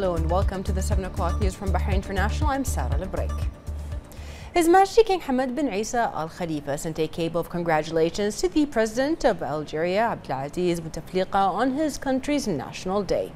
Hello and welcome to the 7 o'clock news from Bahrain International. I'm Sarah Lebrake. His Majesty King Hamad bin Isa Al Khalifa sent a cable of congratulations to the President of Algeria, Abdelaziz Bouteflika, on his country's National Day.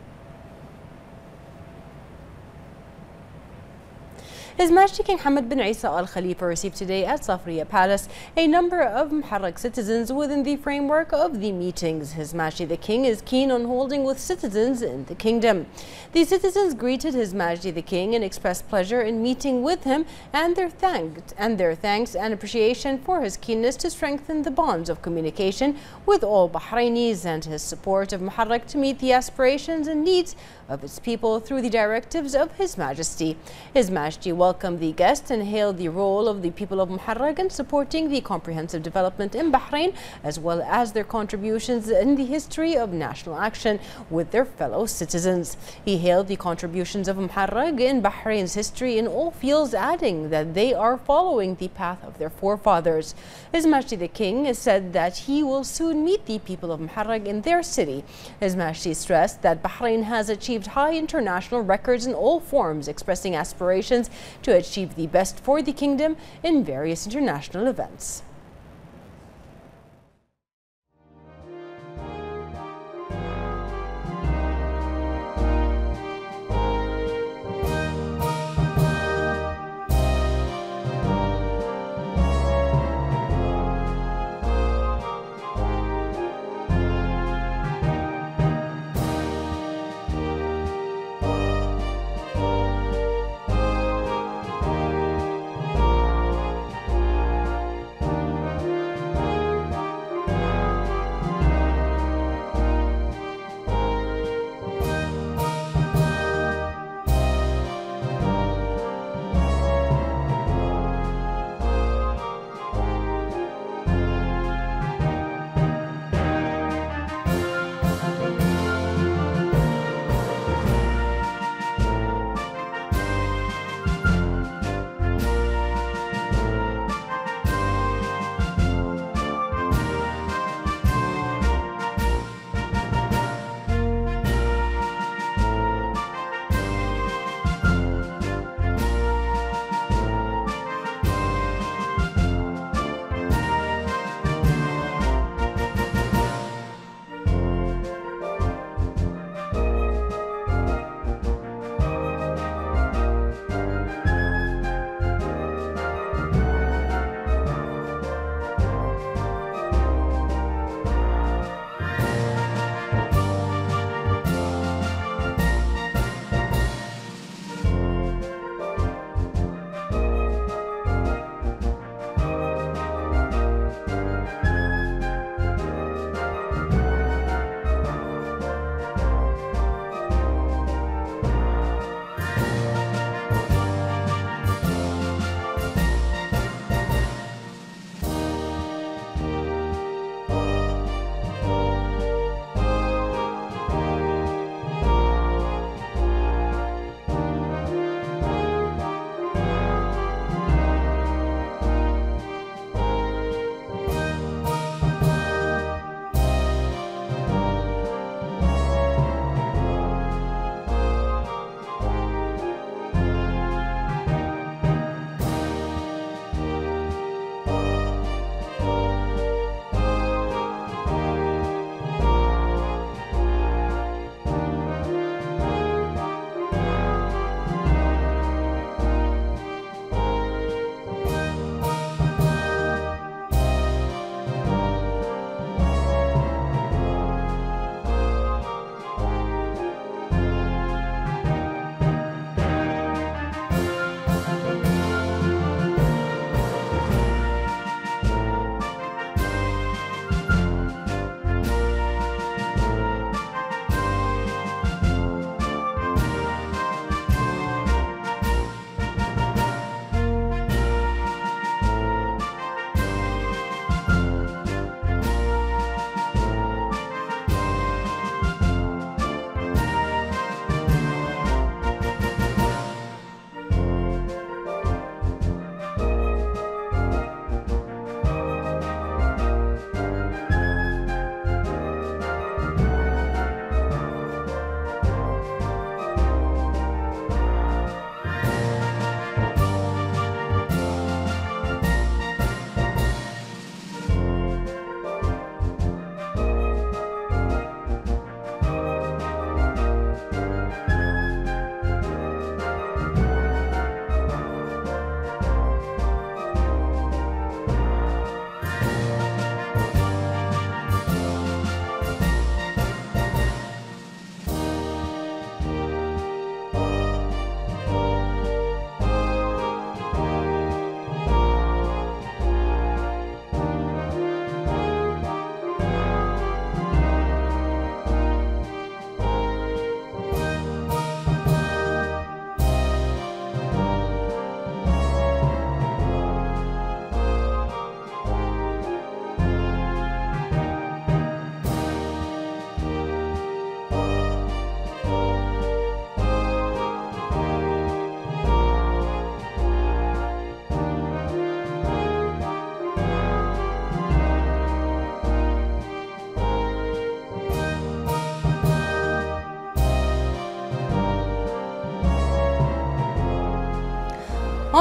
His Majesty King Hamad bin Isa Al Khalifa received today at Safriya Palace a number of Muharraq citizens within the framework of the meetings. His Majesty the King is keen on holding with citizens in the kingdom. The citizens greeted His Majesty the King and expressed pleasure in meeting with him and their thanked and their thanks and appreciation for his keenness to strengthen the bonds of communication with all Bahrainis and his support of Muharraq to meet the aspirations and needs of its people through the directives of His Majesty. His Majesty welcomed the guests and hailed the role of the people of Muharraq in supporting the comprehensive development in Bahrain, as well as their contributions in the history of national action with their fellow citizens. He hailed the contributions of Muharraq in Bahrain's history in all fields, adding that they are following the path of their forefathers. His Majesty the King said that he will soon meet the people of Muharraq in their city. His Majesty stressed that Bahrain has achieved achieved high international records in all forms, expressing aspirations to achieve the best for the kingdom in various international events.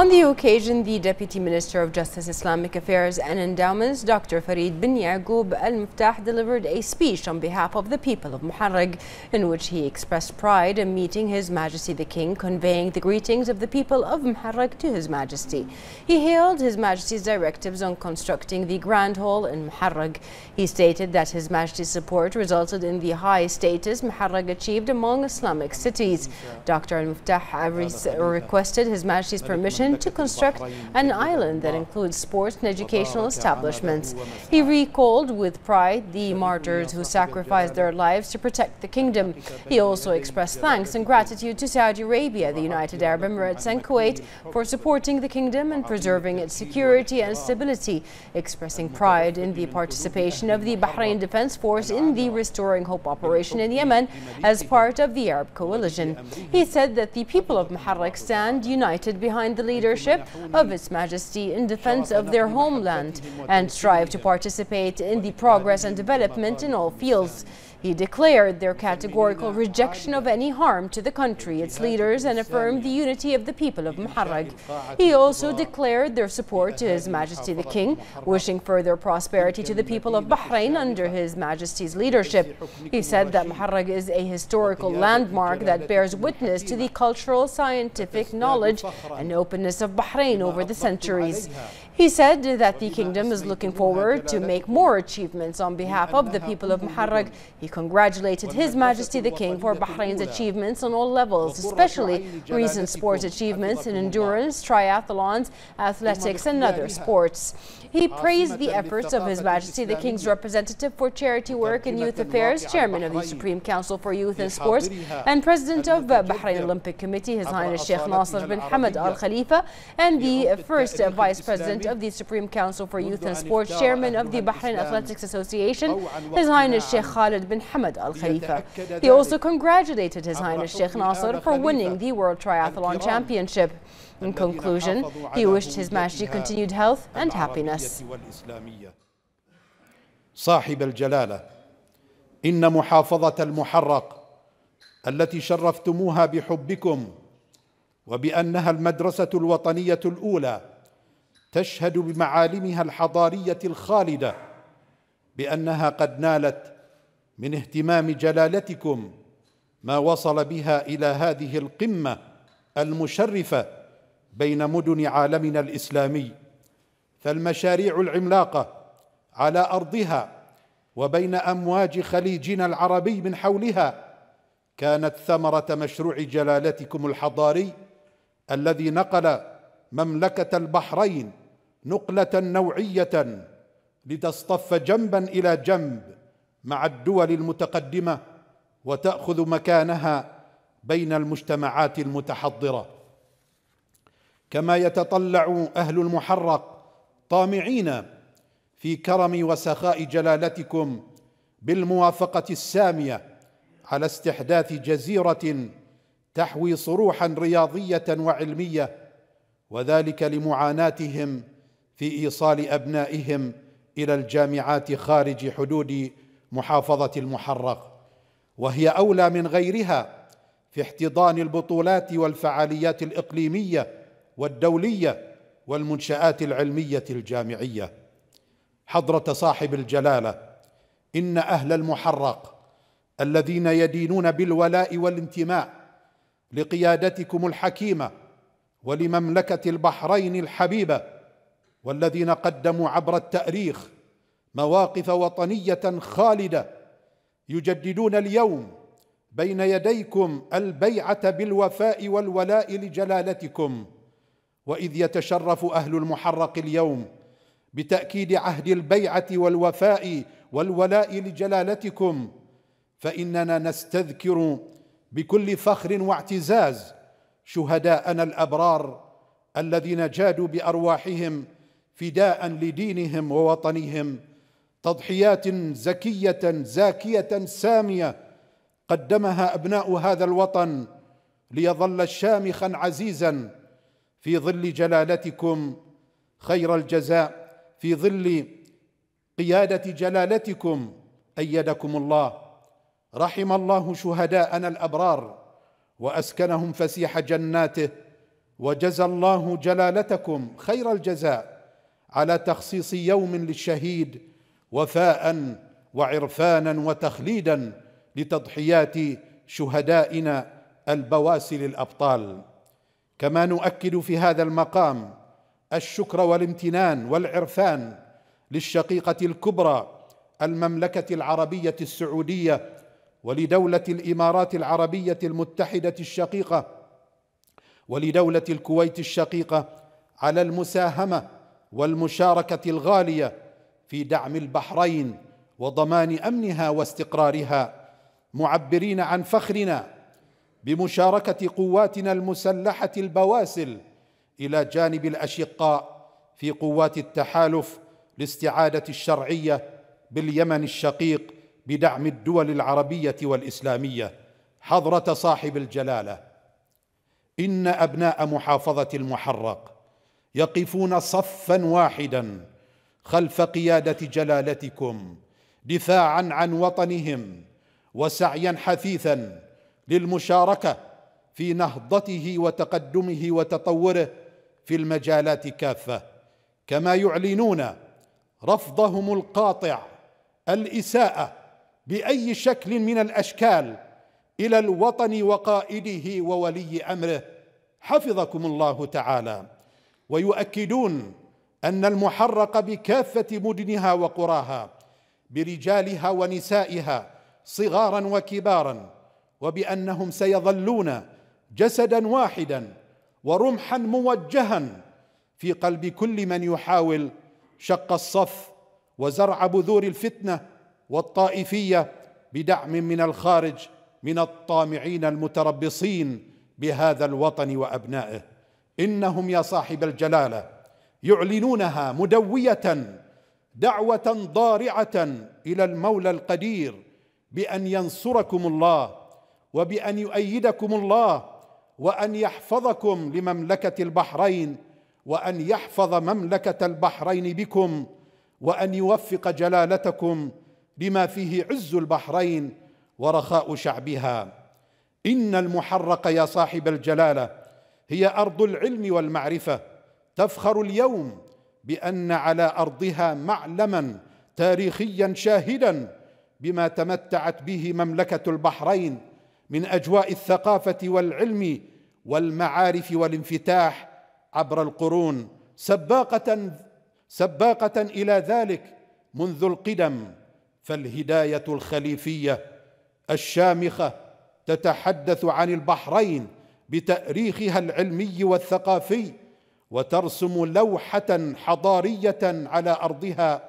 On the occasion, the Deputy Minister of Justice, Islamic Affairs and Endowments, Dr. Farid bin Yagoub al-Muftah, delivered a speech on behalf of the people of Muharraq, in which he expressed pride in meeting His Majesty the King, conveying the greetings of the people of Muharraq to His Majesty. He hailed His Majesty's directives on constructing the Grand Hall in Muharraq. He stated that His Majesty's support resulted in the high status Muharraq achieved among Islamic cities. Dr. al-Muftah requested His Majesty's permission to construct an island that includes sports and educational establishments. He recalled with pride the martyrs who sacrificed their lives to protect the kingdom. He also expressed thanks and gratitude to Saudi Arabia, the United Arab Emirates and Kuwait for supporting the kingdom and preserving its security and stability, expressing pride in the participation of the Bahrain Defense Force in the Restoring Hope operation in Yemen as part of the Arab coalition. He said that the people of Muharraq stand united behind the leadership of Its Majesty in defense of their homeland and strive to participate in the progress and development in all fields. He declared their categorical rejection of any harm to the country, its leaders, and affirmed the unity of the people of Muharraq. He also declared their support to His Majesty the King, wishing further prosperity to the people of Bahrain under His Majesty's leadership. He said that Muharraq is a historical landmark that bears witness to the cultural, scientific knowledge and openness of Bahrain over the centuries. He said that the kingdom is looking forward to make more achievements on behalf of the people of Muharraq. He congratulated His Majesty the King for Bahrain's achievements on all levels, especially recent sports achievements in endurance, triathlons, athletics and other sports. He praised the efforts of His Majesty the King's representative for charity work and youth affairs, chairman of the Supreme Council for Youth and Sports, and president of Bahrain Olympic Committee, His Highness Sheikh Nasser bin Hamad Al Khalifa, and the first vice president of the Supreme Council for Youth and Sports, chairman of the Bahrain Athletics Association, His Highness Sheikh Khalid bin Hamad Al Khalifa. He also congratulated His Highness Sheikh Nasser for winning the World Triathlon Championship. In conclusion, he wished His Majesty continued health and happiness. صاحب الجلالة إن محافظة المحرق التي شرفتموها بحبكم وبأنها المدرسة الوطنية الأولى تشهد بمعالمها الحضارية الخالدة بأنها قد نالت من اهتمام جلالتكم ما وصل بها إلى هذه القمة المشرفة بين مدن عالمنا الاسلامي فالمشاريع العملاقه على ارضها وبين امواج خليجنا العربي من حولها كانت ثمره مشروع جلالتكم الحضاري الذي نقل مملكه البحرين نقله نوعيه لتصطف جنبا الى جنب مع الدول المتقدمه وتاخذ مكانها بين المجتمعات المتحضره كما يتطلع اهل المحرق طامعين في كرم وسخاء جلالتكم بالموافقه الساميه على استحداث جزيره تحوي صروحا رياضيه وعلميه وذلك لمعاناتهم في ايصال ابنائهم الى الجامعات خارج حدود محافظه المحرق وهي اولى من غيرها في احتضان البطولات والفعاليات الاقليميه والدوليه والمنشات العلميه الجامعيه حضره صاحب الجلاله ان اهل المحرق الذين يدينون بالولاء والانتماء لقيادتكم الحكيمه ولمملكه البحرين الحبيبه والذين قدموا عبر التاريخ مواقف وطنيه خالده يجددون اليوم بين يديكم البيعه بالوفاء والولاء لجلالتكم واذ يتشرف اهل المحرق اليوم بتاكيد عهد البيعه والوفاء والولاء لجلالتكم فاننا نستذكر بكل فخر واعتزاز شهداءنا الابرار الذين جادوا بارواحهم فداء لدينهم ووطنهم تضحيات زكيه زاكيه ساميه قدمها ابناء هذا الوطن ليظل شامخا عزيزا في ظل جلالتكم خير الجزاء في ظل قياده جلالتكم ايدكم الله رحم الله شهداءنا الابرار واسكنهم فسيح جناته وجزى الله جلالتكم خير الجزاء على تخصيص يوم للشهيد وفاء وعرفانا وتخليدا لتضحيات شهدائنا البواسل الابطال كما نؤكد في هذا المقام الشكر والامتنان والعرفان للشقيقه الكبرى المملكه العربيه السعوديه ولدوله الامارات العربيه المتحده الشقيقه ولدوله الكويت الشقيقه على المساهمه والمشاركه الغاليه في دعم البحرين وضمان امنها واستقرارها معبرين عن فخرنا بمشاركه قواتنا المسلحه البواسل الى جانب الاشقاء في قوات التحالف لاستعاده الشرعيه باليمن الشقيق بدعم الدول العربيه والاسلاميه حضره صاحب الجلاله ان ابناء محافظه المحرق يقفون صفا واحدا خلف قياده جلالتكم دفاعا عن وطنهم وسعيا حثيثا للمشاركه في نهضته وتقدمه وتطوره في المجالات كافه كما يعلنون رفضهم القاطع الاساءه باي شكل من الاشكال الى الوطن وقائده وولي امره حفظكم الله تعالى ويؤكدون ان المحرق بكافه مدنها وقراها برجالها ونسائها صغارا وكبارا وبانهم سيظلون جسدا واحدا ورمحا موجها في قلب كل من يحاول شق الصف وزرع بذور الفتنه والطائفيه بدعم من الخارج من الطامعين المتربصين بهذا الوطن وابنائه انهم يا صاحب الجلاله يعلنونها مدويه دعوه ضارعه الى المولى القدير بان ينصركم الله وبان يؤيدكم الله وان يحفظكم لمملكه البحرين وان يحفظ مملكه البحرين بكم وان يوفق جلالتكم لما فيه عز البحرين ورخاء شعبها ان المحرق يا صاحب الجلاله هي ارض العلم والمعرفه تفخر اليوم بان على ارضها معلما تاريخيا شاهدا بما تمتعت به مملكه البحرين من اجواء الثقافه والعلم والمعارف والانفتاح عبر القرون سباقه سباقه الى ذلك منذ القدم فالهدايه الخليفيه الشامخه تتحدث عن البحرين بتاريخها العلمي والثقافي وترسم لوحه حضاريه على ارضها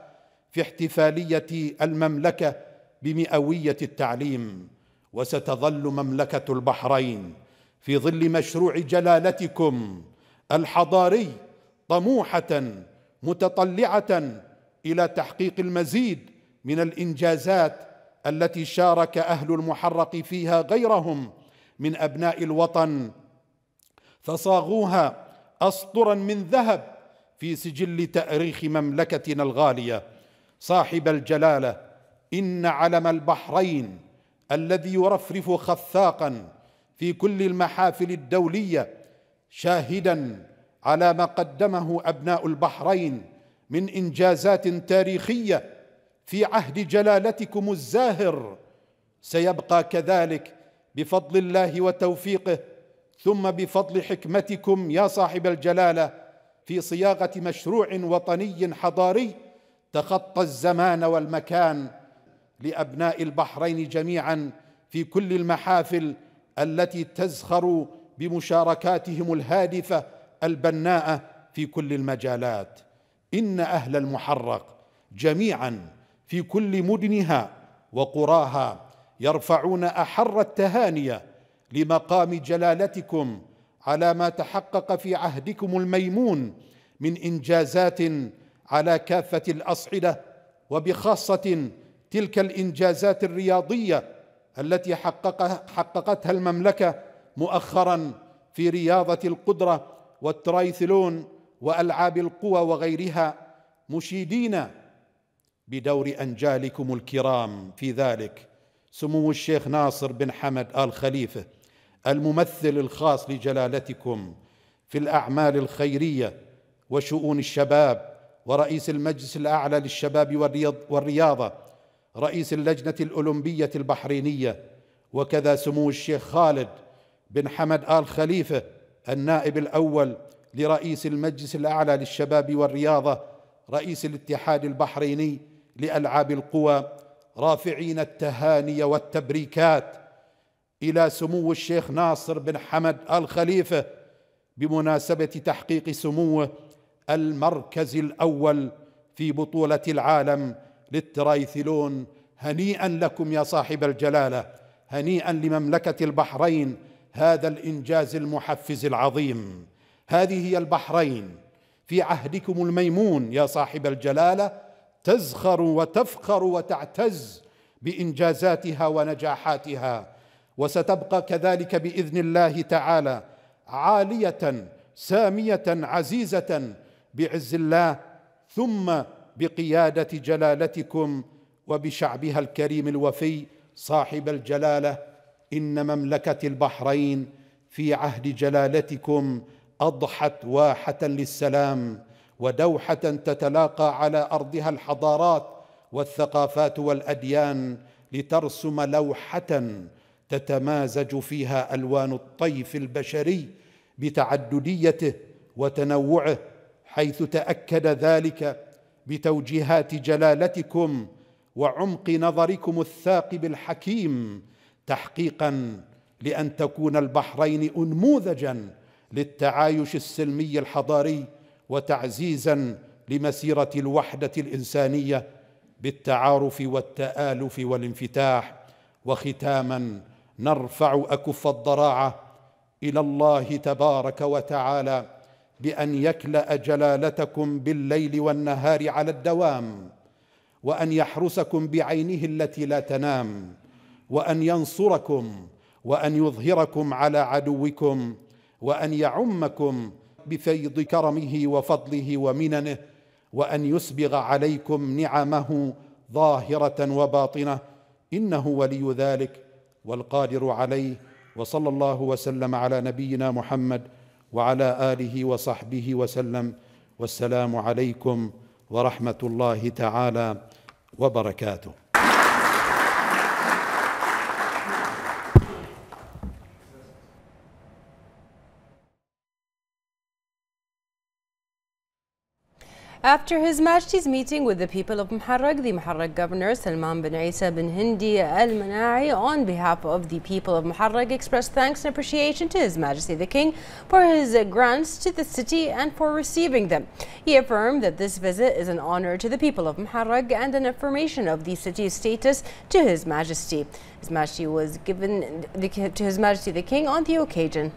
في احتفاليه المملكه بمئويه التعليم وستظل مملكة البحرين في ظل مشروع جلالتكم الحضاري طموحة متطلعة إلى تحقيق المزيد من الإنجازات التي شارك أهل المحرق فيها غيرهم من أبناء الوطن فصاغوها أسطرا من ذهب في سجل تأريخ مملكتنا الغالية صاحب الجلالة إن علم البحرين الذي يرفرف خثاقا في كل المحافل الدوليه شاهدا على ما قدمه ابناء البحرين من انجازات تاريخيه في عهد جلالتكم الزاهر سيبقى كذلك بفضل الله وتوفيقه ثم بفضل حكمتكم يا صاحب الجلاله في صياغه مشروع وطني حضاري تخطى الزمان والمكان لابناء البحرين جميعا في كل المحافل التي تزخر بمشاركاتهم الهادفه البناءه في كل المجالات ان اهل المحرق جميعا في كل مدنها وقراها يرفعون احر التهاني لمقام جلالتكم على ما تحقق في عهدكم الميمون من انجازات على كافه الاصعده وبخاصه تلك الانجازات الرياضيه التي حققها حققتها المملكه مؤخرا في رياضه القدره والترايثلون والعاب القوى وغيرها مشيدين بدور انجالكم الكرام في ذلك سمو الشيخ ناصر بن حمد ال خليفه الممثل الخاص لجلالتكم في الاعمال الخيريه وشؤون الشباب ورئيس المجلس الاعلى للشباب والرياضه رئيس اللجنة الأولمبية البحرينية وكذا سمو الشيخ خالد بن حمد آل خليفة النائب الأول لرئيس المجلس الأعلى للشباب والرياضة رئيس الاتحاد البحريني لألعاب القوى رافعين التهاني والتبريكات إلى سمو الشيخ ناصر بن حمد آل خليفة بمناسبة تحقيق سموه المركز الأول في بطولة العالم للترايثلون هنيئا لكم يا صاحب الجلاله هنيئا لمملكه البحرين هذا الانجاز المحفز العظيم هذه هي البحرين في عهدكم الميمون يا صاحب الجلاله تزخر وتفخر وتعتز بانجازاتها ونجاحاتها وستبقى كذلك باذن الله تعالى عاليه ساميه عزيزه بعز الله ثم بقياده جلالتكم وبشعبها الكريم الوفي صاحب الجلاله ان مملكه البحرين في عهد جلالتكم اضحت واحه للسلام ودوحه تتلاقى على ارضها الحضارات والثقافات والاديان لترسم لوحه تتمازج فيها الوان الطيف البشري بتعدديته وتنوعه حيث تاكد ذلك بتوجيهات جلالتكم وعمق نظركم الثاقب الحكيم تحقيقا لان تكون البحرين انموذجا للتعايش السلمي الحضاري وتعزيزا لمسيره الوحده الانسانيه بالتعارف والتالف والانفتاح وختاما نرفع اكف الضراعه الى الله تبارك وتعالى بان يكلا جلالتكم بالليل والنهار على الدوام وان يحرسكم بعينه التي لا تنام وان ينصركم وان يظهركم على عدوكم وان يعمكم بفيض كرمه وفضله ومننه وان يسبغ عليكم نعمه ظاهره وباطنه انه ولي ذلك والقادر عليه وصلى الله وسلم على نبينا محمد وعلى اله وصحبه وسلم والسلام عليكم ورحمه الله تعالى وبركاته After His Majesty's meeting with the people of Muharraq, the Muharraq governor Salman bin Isa bin Hindi Al Manai, on behalf of the people of Muharraq, expressed thanks and appreciation to His Majesty the King for his grants to the city and for receiving them. He affirmed that this visit is an honor to the people of Muharraq and an affirmation of the city's status to His Majesty. His Majesty was given the, to His Majesty the King on the occasion.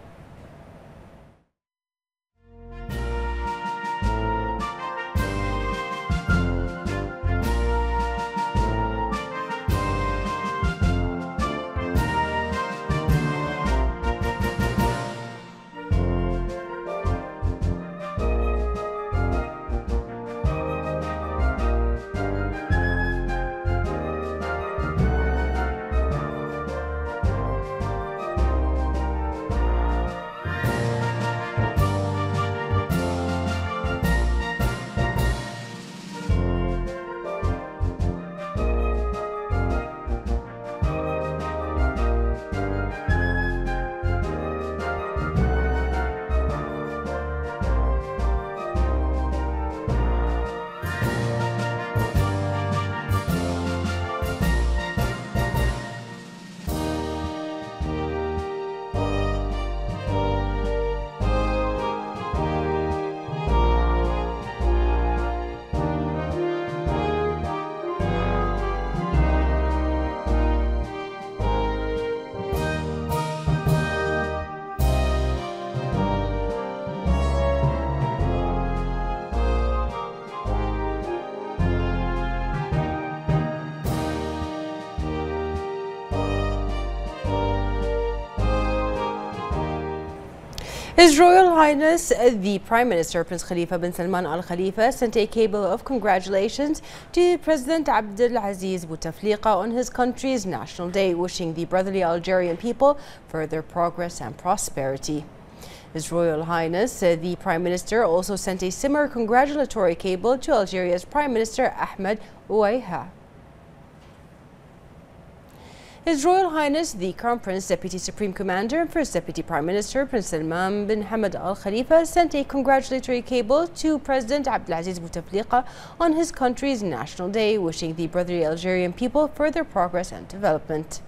His Royal Highness uh, the Prime Minister Prince Khalifa bin Salman Al Khalifa sent a cable of congratulations to President Abdelaziz Bouteflika on his country's National Day, wishing the brotherly Algerian people further progress and prosperity. His Royal Highness uh, the Prime Minister also sent a similar congratulatory cable to Algeria's Prime Minister Ahmed Ouaiha. His Royal Highness the Crown Prince, Deputy Supreme Commander and First Deputy Prime Minister Prince Salman bin Hamad Al Khalifa sent a congratulatory cable to President Abdelaziz Bouteflika on his country's National Day, wishing the brotherly Algerian people further progress and development.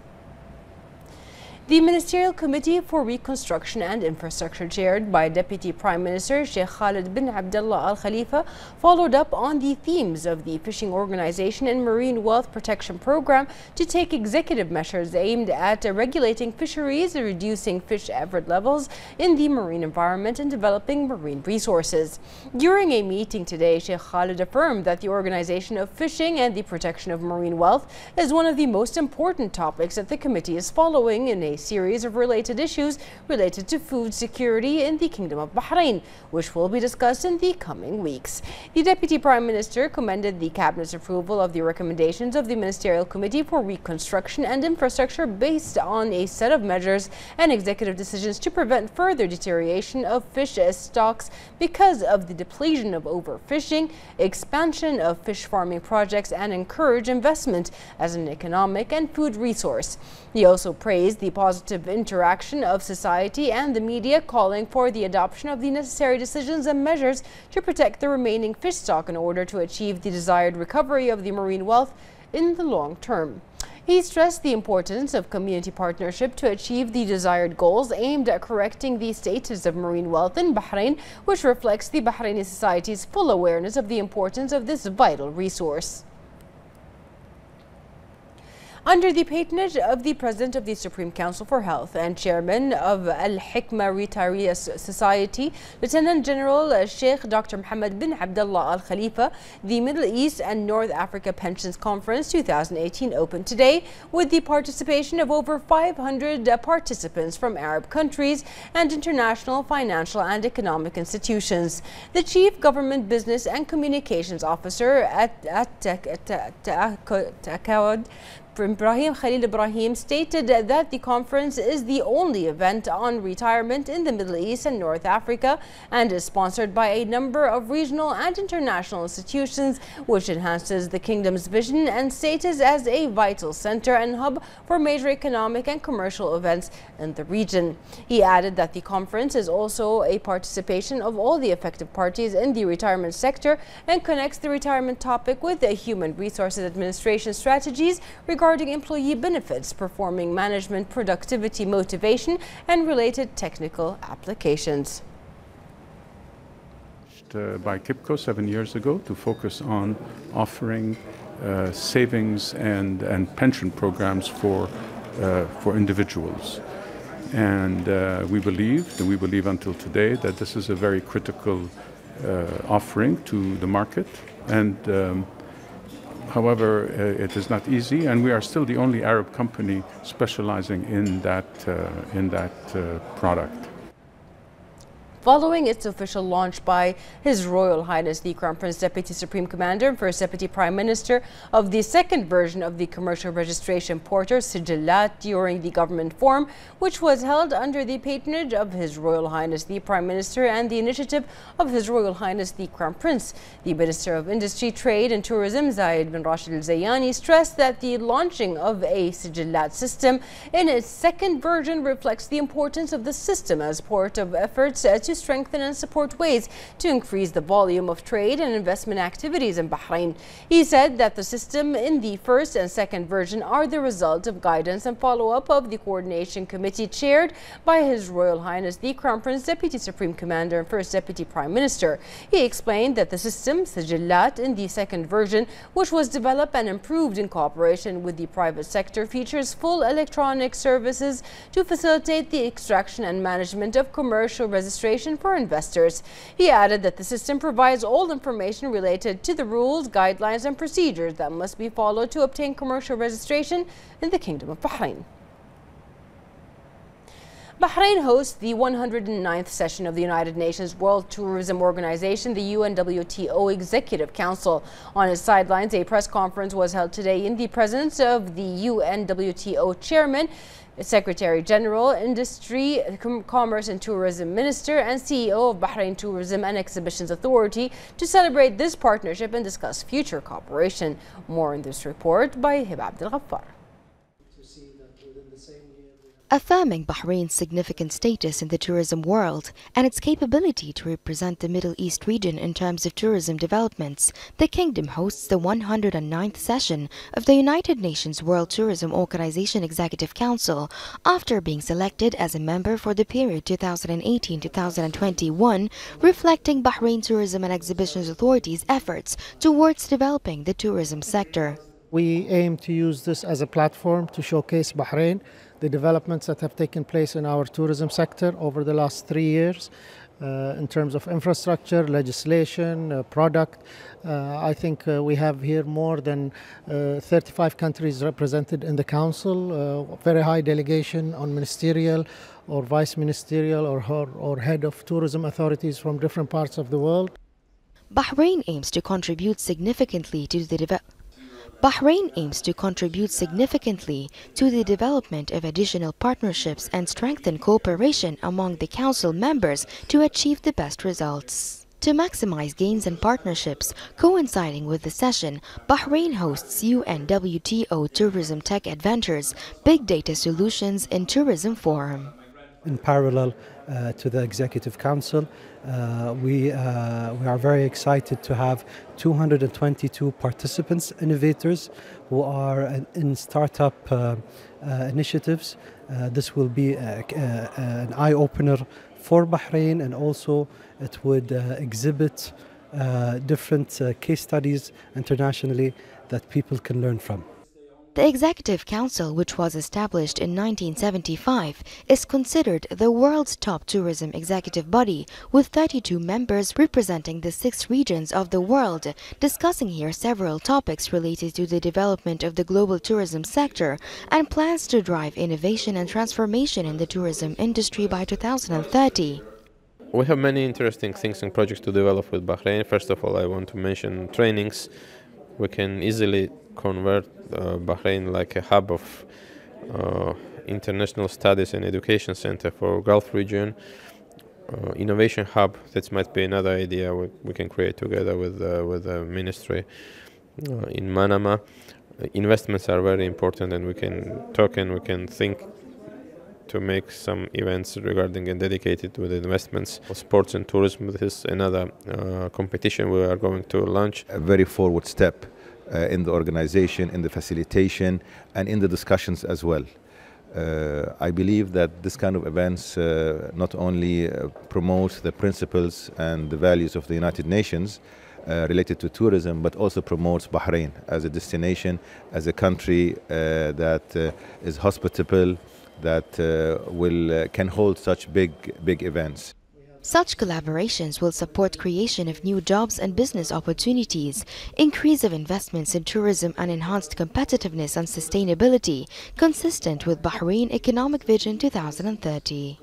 The Ministerial Committee for Reconstruction and Infrastructure, chaired by Deputy Prime Minister Sheikh Khalid bin Abdullah Al Khalifa, followed up on the themes of the Fishing Organization and Marine Wealth Protection Program to take executive measures aimed at regulating fisheries, reducing fish effort levels in the marine environment, and developing marine resources. During a meeting today, Sheikh Khalid affirmed that the organization of fishing and the protection of marine wealth is one of the most important topics that the committee is following in a series of related issues related to food security in the Kingdom of Bahrain, which will be discussed in the coming weeks. The Deputy Prime Minister commended the Cabinet's approval of the recommendations of the Ministerial Committee for Reconstruction and Infrastructure based on a set of measures and executive decisions to prevent further deterioration of fish stocks because of the depletion of overfishing, expansion of fish farming projects and encourage investment as an economic and food resource. He also praised the positive interaction of society and the media calling for the adoption of the necessary decisions and measures to protect the remaining fish stock in order to achieve the desired recovery of the marine wealth in the long term. He stressed the importance of community partnership to achieve the desired goals aimed at correcting the status of marine wealth in Bahrain, which reflects the Bahraini society's full awareness of the importance of this vital resource under the patronage of the President of the Supreme Council for Health and Chairman of Al Hikma Ritaria Society, Lieutenant General Sheikh Dr. Mohammed bin Abdullah Al Khalifa, the Middle East and North Africa Pensions Conference 2018 opened today with the participation of over 500 participants from Arab countries and international financial and economic institutions. The Chief Government Business and Communications Officer at, at, at, at, at, at, at, at, at Ibrahim Khalil Ibrahim stated that the conference is the only event on retirement in the Middle East and North Africa and is sponsored by a number of regional and international institutions, which enhances the kingdom's vision and status as a vital center and hub for major economic and commercial events in the region. He added that the conference is also a participation of all the affected parties in the retirement sector and connects the retirement topic with the Human Resources Administration strategies regarding regarding employee benefits, performing management, productivity, motivation and related technical applications. Uh, by KIPCO seven years ago to focus on offering uh, savings and, and pension programs for, uh, for individuals. And uh, we believe, we believe until today, that this is a very critical uh, offering to the market. And um, However, uh, it is not easy, and we are still the only Arab company specializing in that, uh, in that uh, product following its official launch by His Royal Highness the Crown Prince Deputy Supreme Commander and First Deputy Prime Minister of the second version of the commercial registration porter Sigilat, during the government forum, which was held under the patronage of His Royal Highness the Prime Minister and the initiative of His Royal Highness the Crown Prince. The Minister of Industry, Trade and Tourism Zayed bin Rashid Al Zayani stressed that the launching of a Sigilat system in its second version reflects the importance of the system as part of efforts to to strengthen and support ways to increase the volume of trade and investment activities in Bahrain. He said that the system in the first and second version are the result of guidance and follow-up of the coordination committee chaired by His Royal Highness the Crown Prince, Deputy Supreme Commander and First Deputy Prime Minister. He explained that the system, Sajillat, in the second version, which was developed and improved in cooperation with the private sector, features full electronic services to facilitate the extraction and management of commercial registration information for investors. He added that the system provides all information related to the rules, guidelines and procedures that must be followed to obtain commercial registration in the Kingdom of Bahrain. Bahrain hosts the 109th session of the United Nations World Tourism Organization, the UNWTO Executive Council. On its sidelines, a press conference was held today in the presence of the UNWTO Chairman, Secretary General, Industry, Commerce and Tourism Minister, and CEO of Bahrain Tourism and Exhibitions Authority to celebrate this partnership and discuss future cooperation. More in this report by Heba Abdel Ghaffar affirming Bahrain's significant status in the tourism world and its capability to represent the Middle East region in terms of tourism developments, the kingdom hosts the 109th session of the United Nations World Tourism Organization Executive Council after being selected as a member for the period 2018-2021, reflecting Bahrain Tourism and Exhibitions Authority's efforts towards developing the tourism sector. We aim to use this as a platform to showcase Bahrain the developments that have taken place in our tourism sector over the last three years. Uh, in terms of infrastructure, legislation, uh, product. Uh, I think uh, we have here more than uh, 35 countries represented in the council, uh, very high delegation on ministerial or vice ministerial or, or head of tourism authorities from different parts of the world. Bahrain aims to contribute significantly to the development Bahrain aims to contribute significantly to the development of additional partnerships and strengthen cooperation among the Council members to achieve the best results. To maximize gains and partnerships, coinciding with the session, Bahrain hosts UNWTO Tourism Tech Adventures Big Data Solutions in Tourism Forum. In parallel uh, to the Executive Council, uh, we, uh, we are very excited to have 222 participants, innovators, who are in startup uh, uh initiatives. Uh, this will be a, uh, a, an eye opener for Bahrain and also it would exhibit different case studies internationally that people can learn from. The Executive Council, which was established in 1975, is considered the world's top tourism executive body, with 32 members representing the six regions of the world, discussing here several topics related to the development of the global tourism sector and plans to drive innovation and transformation in the tourism industry by 2030. We have many interesting things and projects to develop with Bahrain. First of all, I want to mention trainings. We can easily convert uh, Bahrain like a hub of uh, international studies and education center for Gulf region. Uh, innovation hub. That might be another idea we, we can create together with uh, with the ministry uh, in Manama. Uh, investments are very important, and we can talk and we can think to make some events regarding and dedicated with investments, sports and tourism. This is another competition we are going to launch. A very forward step uh, in the organization, in the facilitation, and in the discussions as well. Uh, I believe that this kind of events uh, not only uh, promote the principles and the values of the United Nations uh, related to tourism, but also promotes Bahrain as a destination, as a country uh, that uh, is hospitable, that will can hold such big big events. Such collaborations will support creation of new jobs and business opportunities, increase of investments in tourism and enhanced competitiveness and sustainability, consistent with Bahrain Economic Vision 2030.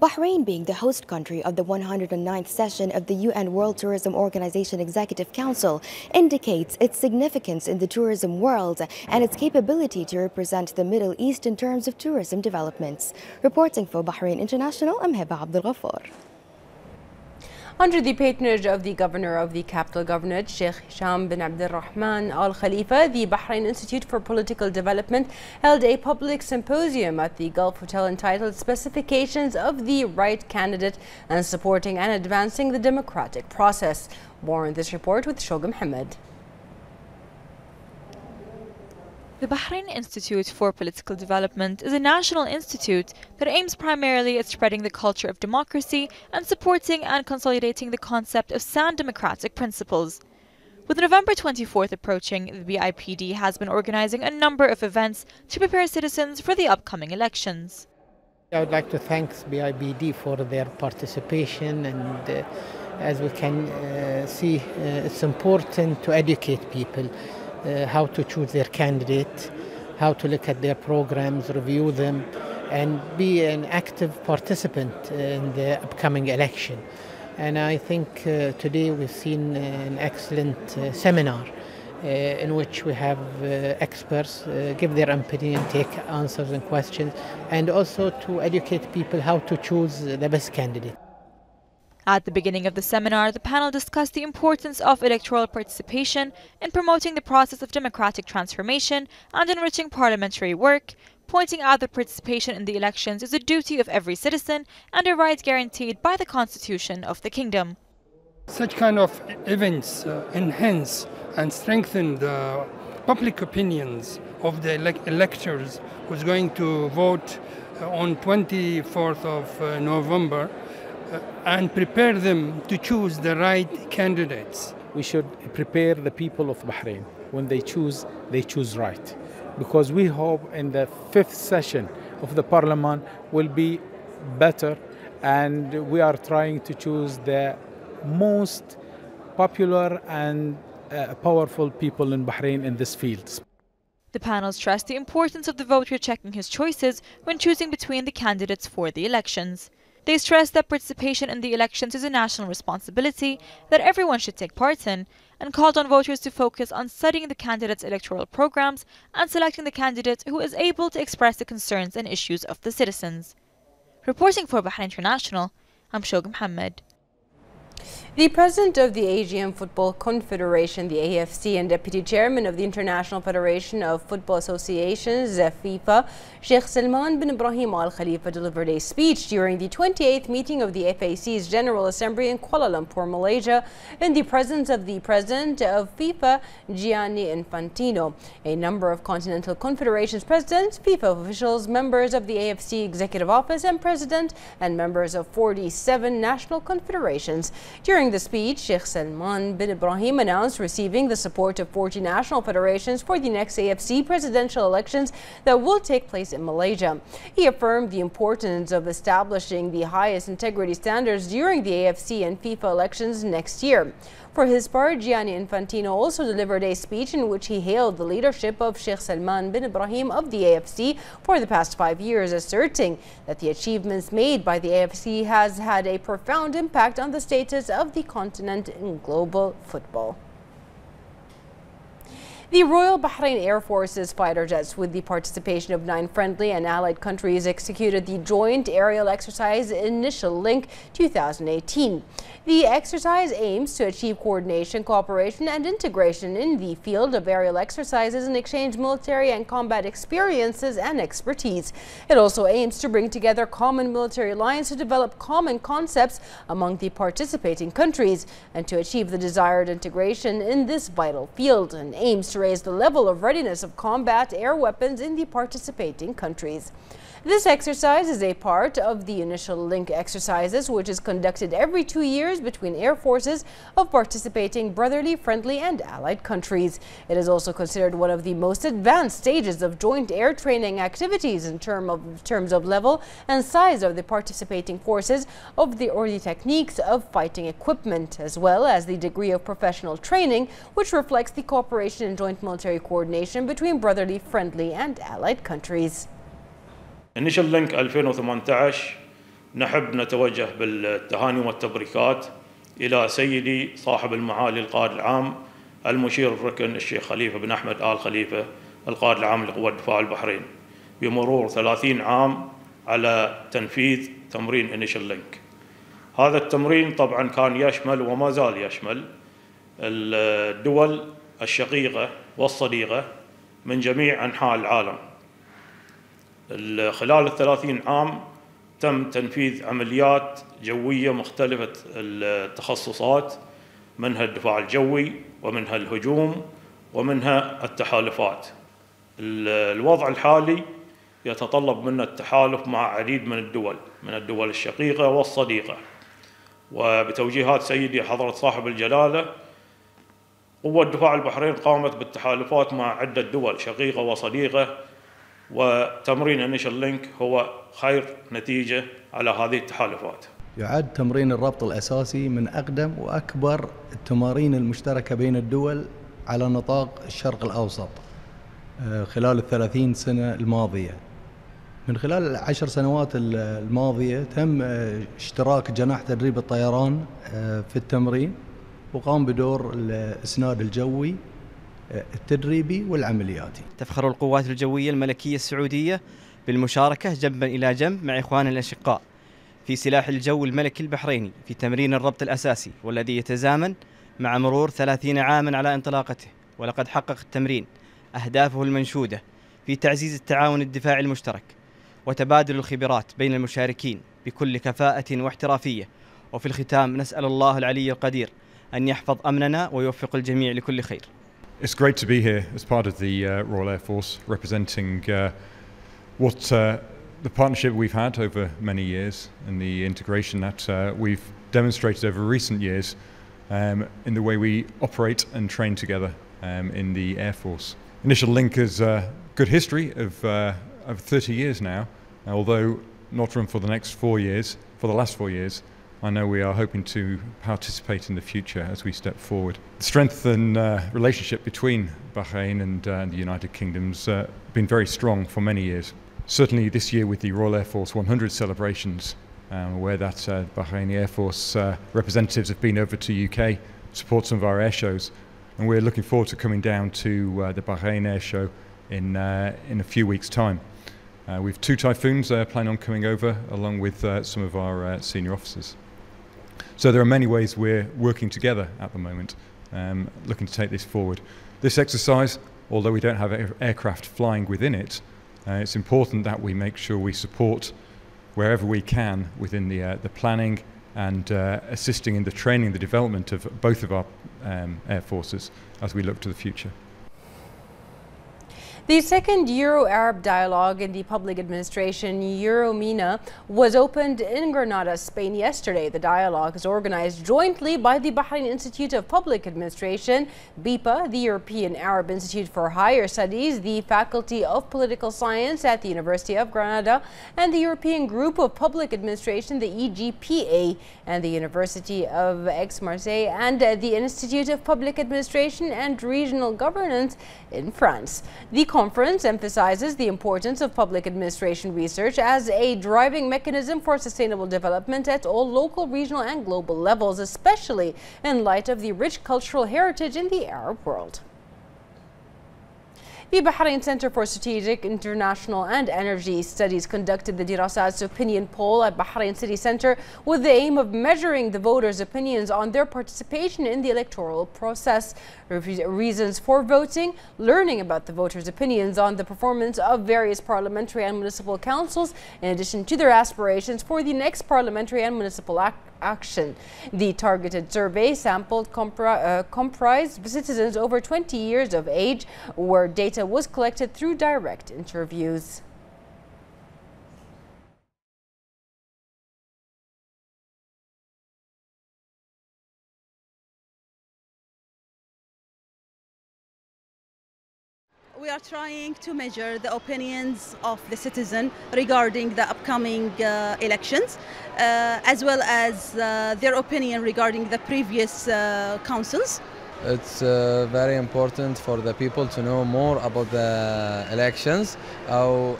Bahrain being the host country of the 109th session of the UN World Tourism Organization Executive Council indicates its significance in the tourism world and its capability to represent the Middle East in terms of tourism developments. Reporting for Bahrain International, I'm Heba Abdul Ghaffar under the patronage of the governor of the capital governorate, Sheikh Hisham bin Abdulrahman Al Khalifa, the Bahrain Institute for Political Development held a public symposium at the Gulf Hotel entitled Specifications of the Right Candidate and Supporting and Advancing the Democratic Process. More on this report with Shogam Hamad. The Bahrain Institute for Political Development is a national institute that aims primarily at spreading the culture of democracy and supporting and consolidating the concept of sound democratic principles. With November 24th approaching, the BIPD has been organizing a number of events to prepare citizens for the upcoming elections. I would like to thank BIBD for their participation and uh, as we can uh, see, uh, it's important to educate people uh, how to choose their candidate, how to look at their programs, review them, and be an active participant in the upcoming election. And I think uh, today we've seen an excellent uh, seminar uh, in which we have uh, experts uh, give their opinion, take answers and questions, and also to educate people how to choose the best candidate. At the beginning of the seminar, the panel discussed the importance of electoral participation in promoting the process of democratic transformation and enriching parliamentary work, pointing out that participation in the elections is a duty of every citizen and a right guaranteed by the constitution of the kingdom. Such kind of events uh, enhance and strengthen the public opinions of the ele electors who's going to vote uh, on 24th of uh, November uh, and prepare them to choose the right candidates. We should prepare the people of Bahrain. When they choose, they choose right. Because we hope in the fifth session of the parliament will be better and we are trying to choose the most popular and uh, powerful people in Bahrain in this field. The panel stressed the importance of the voter checking his choices when choosing between the candidates for the elections. They stressed that participation in the elections is a national responsibility that everyone should take part in, and called on voters to focus on studying the candidates' electoral programs and selecting the candidate who is able to express the concerns and issues of the citizens. Reporting for Bahrain International, I'm Shog Mohammed. The president of the AGM Football Confederation, the AFC, and deputy chairman of the International Federation of Football Associations, FIFA, Sheikh Salman bin Ibrahim Al Khalifa, delivered a speech during the 28th meeting of the FAC's General Assembly in Kuala Lumpur, Malaysia, in the presence of the president of FIFA, Gianni Infantino, a number of continental confederations presidents, FIFA officials, members of the AFC executive office and president, and members of 47 national confederations. During during the speech, Sheikh Salman bin Ibrahim announced receiving the support of 40 national federations for the next AFC presidential elections that will take place in Malaysia. He affirmed the importance of establishing the highest integrity standards during the AFC and FIFA elections next year. For his part, Gianni Infantino also delivered a speech in which he hailed the leadership of Sheikh Salman bin Ibrahim of the AFC for the past five years, asserting that the achievements made by the AFC has had a profound impact on the status of the continent in global football. The Royal Bahrain Air Force's fighter jets, with the participation of nine friendly and allied countries, executed the Joint Aerial Exercise Initial Link 2018. The exercise aims to achieve coordination, cooperation, and integration in the field of aerial exercises and exchange military and combat experiences and expertise. It also aims to bring together common military lines to develop common concepts among the participating countries and to achieve the desired integration in this vital field and aims to raise the level of readiness of combat air weapons in the participating countries. This exercise is a part of the initial link exercises, which is conducted every two years between air forces of participating brotherly, friendly, and allied countries. It is also considered one of the most advanced stages of joint air training activities in term of, terms of level and size of the participating forces of the early techniques of fighting equipment, as well as the degree of professional training, which reflects the cooperation and joint military coordination between brotherly, friendly, and allied countries. انيشال لينك 2018 نحب نتوجه بالتهاني والتبريكات إلى سيدي صاحب المعالي القائد العام المشير الركن الشيخ خليفة بن أحمد آل خليفة القائد العام لقوات دفاع البحرين بمرور 30 عام على تنفيذ تمرين انيشال لينك هذا التمرين طبعا كان يشمل وما زال يشمل الدول الشقيقة والصديقة من جميع أنحاء العالم خلال الثلاثين عام تم تنفيذ عمليات جوية مختلفة التخصصات منها الدفاع الجوي ومنها الهجوم ومنها التحالفات الوضع الحالي يتطلب منا التحالف مع عديد من الدول من الدول الشقيقة والصديقة وبتوجيهات سيدي حضرة صاحب الجلالة قوة دفاع البحرين قامت بالتحالفات مع عدة دول شقيقة وصديقة وتمرين انيشال لينك هو خير نتيجه على هذه التحالفات. يعد تمرين الربط الاساسي من اقدم واكبر التمارين المشتركه بين الدول على نطاق الشرق الاوسط آه، خلال الثلاثين سنه الماضيه. من خلال العشر سنوات الماضيه تم آه، اشتراك جناح تدريب الطيران آه، في التمرين وقام بدور الاسناد الجوي التدريبي والعملياتي تفخر القوات الجوية الملكية السعودية بالمشاركة جنبا إلى جنب مع إخواننا الأشقاء في سلاح الجو الملكي البحريني في تمرين الربط الأساسي والذي يتزامن مع مرور 30 عاما على انطلاقته ولقد حقق التمرين أهدافه المنشودة في تعزيز التعاون الدفاعي المشترك وتبادل الخبرات بين المشاركين بكل كفاءة واحترافية وفي الختام نسأل الله العلي القدير أن يحفظ أمننا ويوفق الجميع لكل خير It's great to be here as part of the uh, Royal Air Force, representing uh, what uh, the partnership we've had over many years and the integration that uh, we've demonstrated over recent years um, in the way we operate and train together um, in the Air Force. Initial Link is a uh, good history of uh, over 30 years now, although not run for the next four years, for the last four years, I know we are hoping to participate in the future as we step forward. Strengthen uh, relationship between Bahrain and, uh, and the United Kingdom's uh, been very strong for many years. Certainly this year with the Royal Air Force 100 celebrations, um, where that uh, Bahraini Air Force uh, representatives have been over to UK to support some of our air shows, and we're looking forward to coming down to uh, the Bahrain Air Show in in a few weeks' time. we've two typhoons uh, planned on coming over, along with some of our senior officers. So there are many ways we're working together at the moment, um, looking to take this forward. This exercise, although we don't have air aircraft flying within it, uh, it's important that we make sure we support wherever we can within the, uh, the planning and uh, assisting in the training, the development of both of our um, air forces as we look to the future. The second Euro-Arab dialogue in the public administration, EuroMina, was opened in Granada, Spain yesterday. The dialogue is organized jointly by the Bahrain Institute of Public Administration, BIPA, the European Arab Institute for Higher Studies, the Faculty of Political Science at the University of Granada, and the European Group of Public Administration, the EGPA, and the University of Aix-Marseille, and the Institute of Public Administration and Regional Governance in France. The conference emphasizes the importance of public administration research as a driving mechanism for sustainable development at all local, regional and global levels, especially in light of the rich cultural heritage in the Arab world. The Bahrain Center for Strategic, International and Energy Studies conducted the Dirasat's opinion poll at Bahrain City Center with the aim of measuring the voters' opinions on their participation in the electoral process, reasons for voting, learning about the voters' opinions on the performance of various parliamentary and municipal councils, in addition to their aspirations for the next parliamentary and municipal act action. The targeted survey sample compri uh, comprised citizens over 20 years of age where data was collected through direct interviews. we are trying to measure the opinions of the citizen regarding the upcoming uh, elections, uh, as well as uh, their opinion regarding the previous uh, councils. It's uh, very important for the people to know more about the elections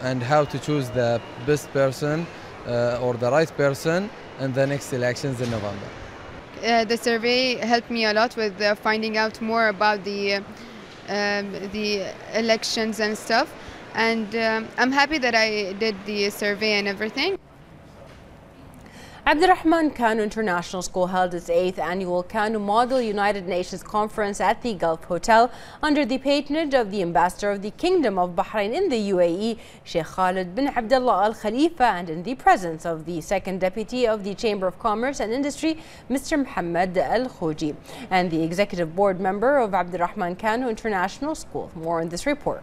and how to choose the best person uh, or the right person in the next elections in November. the survey helped me a lot with finding out more about the um, the elections and stuff. And um, I'm happy that I did the survey and everything. Abdurrahman Kanu International School held its eighth annual Kanu Model United Nations Conference at the Gulf Hotel under the patronage of the Ambassador of the Kingdom of Bahrain in the UAE, Sheikh Khalid bin Abdullah Al Khalifa, and in the presence of the second deputy of the Chamber of Commerce and Industry, Mr. Mohammed Al Khouji, and the executive board member of Abdurrahman Kanu International School. More in this report.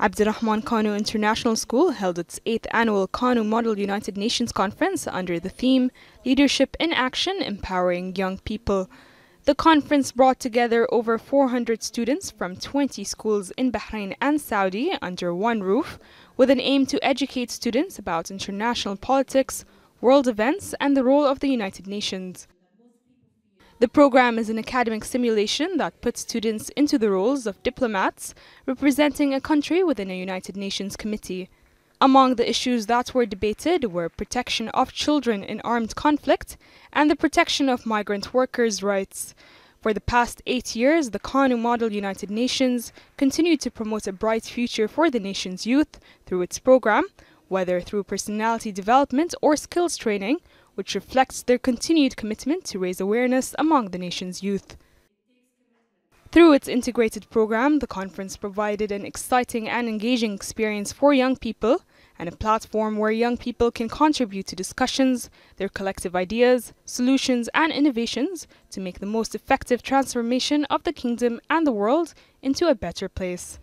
Abdurrahman Kanu International School held its eighth annual Kanu Model United Nations Conference under the theme Leadership in Action Empowering Young People. The conference brought together over 400 students from 20 schools in Bahrain and Saudi under one roof, with an aim to educate students about international politics, world events, and the role of the United Nations. The program is an academic simulation that puts students into the roles of diplomats representing a country within a United Nations committee. Among the issues that were debated were protection of children in armed conflict and the protection of migrant workers' rights. For the past eight years, the KANU Model United Nations continued to promote a bright future for the nation's youth through its program, whether through personality development or skills training, which reflects their continued commitment to raise awareness among the nation's youth. Through its integrated program, the conference provided an exciting and engaging experience for young people and a platform where young people can contribute to discussions, their collective ideas, solutions, and innovations to make the most effective transformation of the kingdom and the world into a better place.